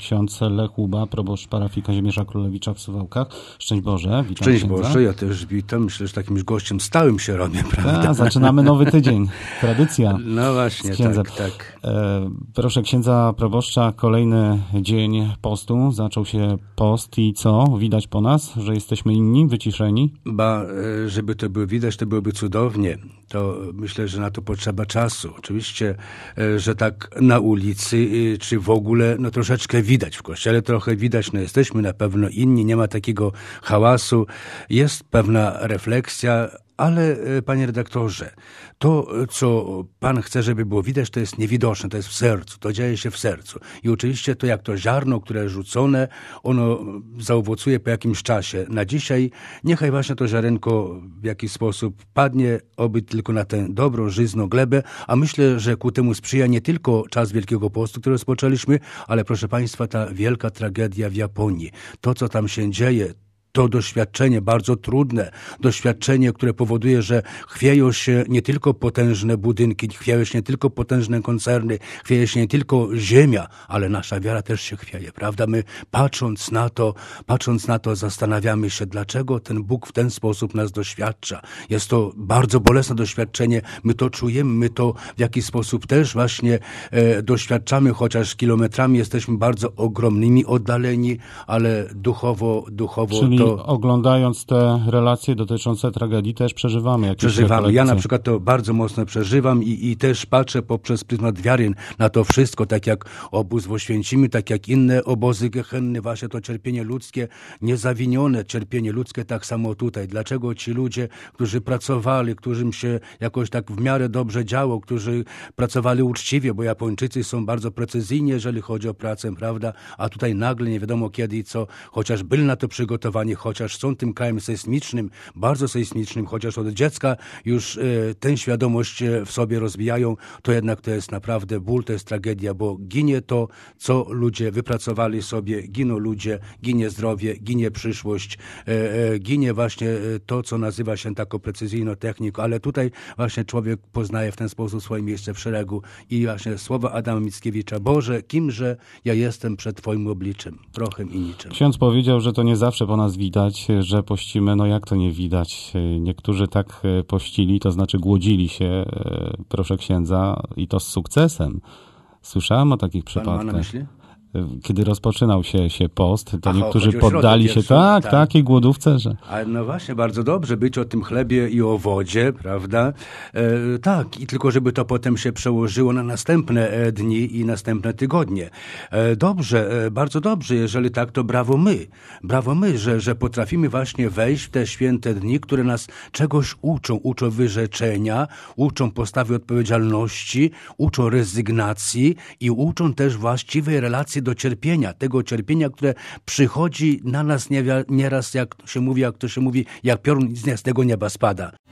Ksiądz Lech Łuba, proboszcz parafii Kazimierza Królewicza w Suwałkach. Szczęść Boże, witam Szczęść księdza. Boże, ja też witam. Myślę, że takim gościem stałym się robię, tak, prawda? Ta, zaczynamy nowy tydzień. Tradycja. No właśnie, tak, tak. E, proszę księdza proboszcza, kolejny dzień postu. Zaczął się post i co? Widać po nas, że jesteśmy inni, wyciszeni? Ba, e, żeby to było widać, to byłoby cudownie. To myślę, że na to potrzeba czasu. Oczywiście, e, że tak na ulicy, e, czy w ogóle, no troszeczkę widać w kościele, trochę widać, no jesteśmy na pewno inni, nie ma takiego hałasu. Jest pewna refleksja, ale, e, panie redaktorze, to, co pan chce, żeby było widać, to jest niewidoczne, to jest w sercu, to dzieje się w sercu. I oczywiście to, jak to ziarno, które rzucone, ono zaowocuje po jakimś czasie. Na dzisiaj niechaj właśnie to ziarenko w jakiś sposób padnie, oby tylko na tę dobrą, żyzną glebę, a myślę, że ku temu sprzyja nie tylko czas Wielkiego Postu, który rozpoczęliśmy, ale proszę państwa, ta wielka tragedia w Japonii. To, co tam się dzieje, to doświadczenie bardzo trudne, doświadczenie, które powoduje, że chwieją się nie tylko potężne budynki, chwieją się nie tylko potężne koncerny, chwieje się nie tylko ziemia, ale nasza wiara też się chwieje, prawda? My patrząc na to, patrząc na to zastanawiamy się, dlaczego ten Bóg w ten sposób nas doświadcza. Jest to bardzo bolesne doświadczenie, my to czujemy, my to w jakiś sposób też właśnie e, doświadczamy, chociaż kilometrami jesteśmy bardzo ogromnymi oddaleni, ale duchowo, duchowo Czyli oglądając te relacje dotyczące tragedii też przeżywamy jakieś Przeżywamy. Ja na przykład to bardzo mocno przeżywam i, i też patrzę poprzez pryzmat wiary na to wszystko, tak jak obóz w Oświęcimiu, tak jak inne obozy gehenny, właśnie to cierpienie ludzkie, niezawinione cierpienie ludzkie, tak samo tutaj. Dlaczego ci ludzie, którzy pracowali, którym się jakoś tak w miarę dobrze działo, którzy pracowali uczciwie, bo Japończycy są bardzo precyzyjni, jeżeli chodzi o pracę, prawda? A tutaj nagle nie wiadomo kiedy i co, chociaż byli na to przygotowani, chociaż są tym krajem sejsmicznym, bardzo sejsmicznym, chociaż od dziecka już e, tę świadomość e, w sobie rozwijają, to jednak to jest naprawdę ból, to jest tragedia, bo ginie to, co ludzie wypracowali sobie, giną ludzie, ginie zdrowie, ginie przyszłość, e, ginie właśnie to, co nazywa się taką precyzyjną techniką, ale tutaj właśnie człowiek poznaje w ten sposób swoje miejsce w szeregu i właśnie słowa Adama Mickiewicza, Boże, kimże ja jestem przed Twoim obliczem, trochę i niczym. Ksiądz powiedział, że to nie zawsze po nas widzi widać, że pościmy, no jak to nie widać. Niektórzy tak e, pościli, to znaczy głodzili się, e, proszę księdza, i to z sukcesem. Słyszałem o takich Pan przypadkach. Ma na myśli? kiedy rozpoczynał się, się post, to Aha, niektórzy poddali się tak, tak, takiej głodówce, że... Ale no właśnie, bardzo dobrze być o tym chlebie i o wodzie, prawda? E, tak, i tylko żeby to potem się przełożyło na następne e, dni i następne tygodnie. E, dobrze, e, bardzo dobrze, jeżeli tak, to brawo my. Brawo my, że, że potrafimy właśnie wejść w te święte dni, które nas czegoś uczą. Uczą wyrzeczenia, uczą postawy odpowiedzialności, uczą rezygnacji i uczą też właściwej relacji do cierpienia, tego cierpienia, które przychodzi na nas nieraz, jak się mówi, jak to się mówi, jak piorun z tego nieba spada.